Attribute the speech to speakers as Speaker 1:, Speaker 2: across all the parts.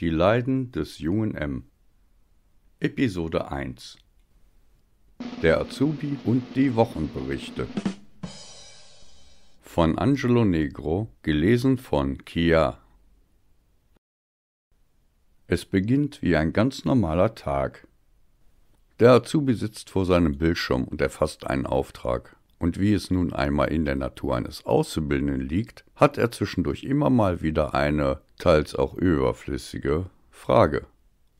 Speaker 1: Die Leiden des jungen M. Episode 1 Der Azubi und die Wochenberichte von Angelo Negro, gelesen von Kia. Es beginnt wie ein ganz normaler Tag. Der Azubi sitzt vor seinem Bildschirm und erfasst einen Auftrag. Und wie es nun einmal in der Natur eines Auszubildenden liegt, hat er zwischendurch immer mal wieder eine, teils auch überflüssige, Frage.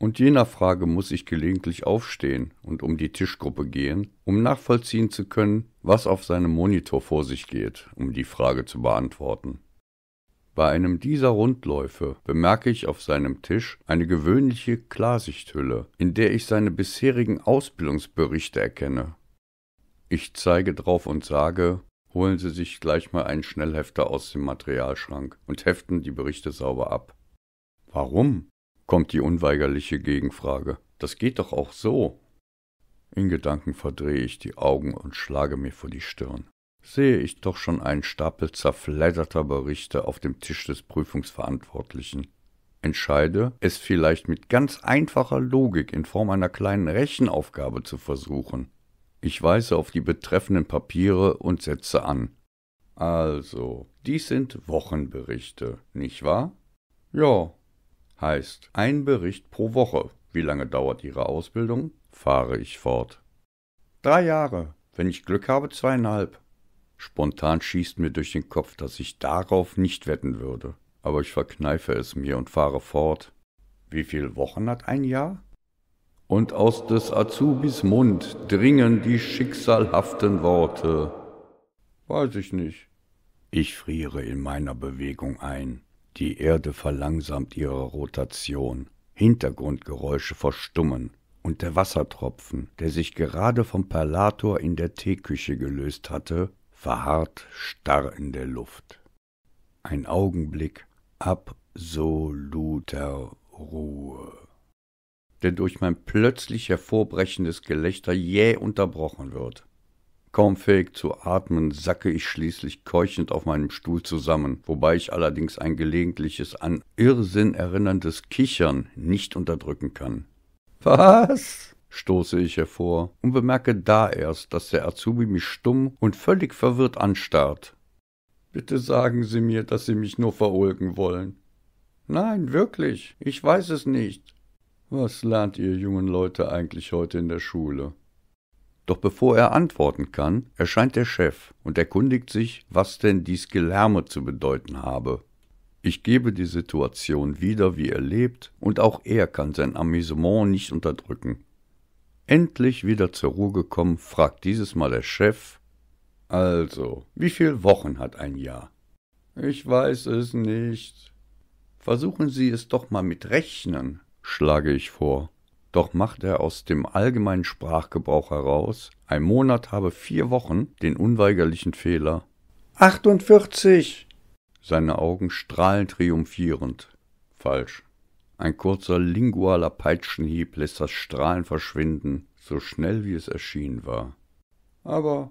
Speaker 1: Und jener Frage muss ich gelegentlich aufstehen und um die Tischgruppe gehen, um nachvollziehen zu können, was auf seinem Monitor vor sich geht, um die Frage zu beantworten. Bei einem dieser Rundläufe bemerke ich auf seinem Tisch eine gewöhnliche Klarsichthülle, in der ich seine bisherigen Ausbildungsberichte erkenne. Ich zeige drauf und sage, holen Sie sich gleich mal einen Schnellhefter aus dem Materialschrank und heften die Berichte sauber ab. Warum? kommt die unweigerliche Gegenfrage. Das geht doch auch so. In Gedanken verdrehe ich die Augen und schlage mir vor die Stirn. Sehe ich doch schon einen Stapel zerfledderter Berichte auf dem Tisch des Prüfungsverantwortlichen. Entscheide, es vielleicht mit ganz einfacher Logik in Form einer kleinen Rechenaufgabe zu versuchen. Ich weise auf die betreffenden Papiere und setze an. Also, dies sind Wochenberichte, nicht wahr? Ja. Heißt, ein Bericht pro Woche. Wie lange dauert Ihre Ausbildung? fahre ich fort. Drei Jahre. Wenn ich Glück habe, zweieinhalb. Spontan schießt mir durch den Kopf, dass ich darauf nicht wetten würde. Aber ich verkneife es mir und fahre fort. Wie viele Wochen hat ein Jahr? und aus des Azubis Mund dringen die schicksalhaften Worte. Weiß ich nicht. Ich friere in meiner Bewegung ein. Die Erde verlangsamt ihre Rotation. Hintergrundgeräusche verstummen und der Wassertropfen, der sich gerade vom Perlator in der Teeküche gelöst hatte, verharrt starr in der Luft. Ein Augenblick absoluter Ruhe der durch mein plötzlich hervorbrechendes Gelächter jäh unterbrochen wird. Kaum fähig zu atmen, sacke ich schließlich keuchend auf meinem Stuhl zusammen, wobei ich allerdings ein gelegentliches an Irrsinn erinnerndes Kichern nicht unterdrücken kann. Was? stoße ich hervor und bemerke da erst, dass der Azubi mich stumm und völlig verwirrt anstarrt. Bitte sagen Sie mir, dass Sie mich nur verulgen wollen. Nein, wirklich, ich weiß es nicht. Was lernt ihr jungen Leute eigentlich heute in der Schule? Doch bevor er antworten kann, erscheint der Chef und erkundigt sich, was denn dies Gelärme zu bedeuten habe. Ich gebe die Situation wieder, wie er lebt, und auch er kann sein Amüsement nicht unterdrücken. Endlich wieder zur Ruhe gekommen, fragt dieses Mal der Chef Also, wie viel Wochen hat ein Jahr? Ich weiß es nicht. Versuchen Sie es doch mal mit Rechnen, schlage ich vor. Doch macht er aus dem allgemeinen Sprachgebrauch heraus, ein Monat habe vier Wochen, den unweigerlichen Fehler. 48! Seine Augen strahlen triumphierend. Falsch. Ein kurzer lingualer Peitschenhieb lässt das Strahlen verschwinden, so schnell wie es erschienen war. Aber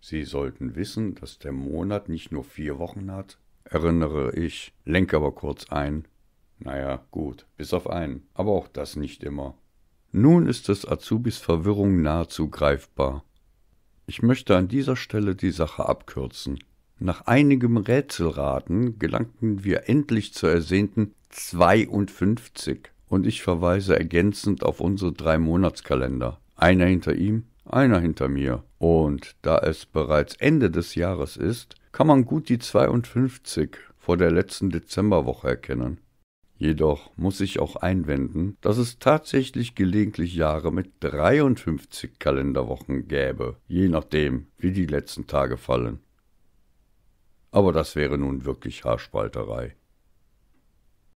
Speaker 1: Sie sollten wissen, dass der Monat nicht nur vier Wochen hat, erinnere ich, lenke aber kurz ein. Naja, gut, bis auf einen, aber auch das nicht immer. Nun ist des Azubis Verwirrung nahezu greifbar. Ich möchte an dieser Stelle die Sache abkürzen. Nach einigem Rätselraten gelangten wir endlich zur ersehnten 52 und ich verweise ergänzend auf unsere drei Monatskalender. Einer hinter ihm, einer hinter mir. Und da es bereits Ende des Jahres ist, kann man gut die 52 vor der letzten Dezemberwoche erkennen. Jedoch muss ich auch einwenden, dass es tatsächlich gelegentlich Jahre mit 53 Kalenderwochen gäbe, je nachdem, wie die letzten Tage fallen. Aber das wäre nun wirklich Haarspalterei.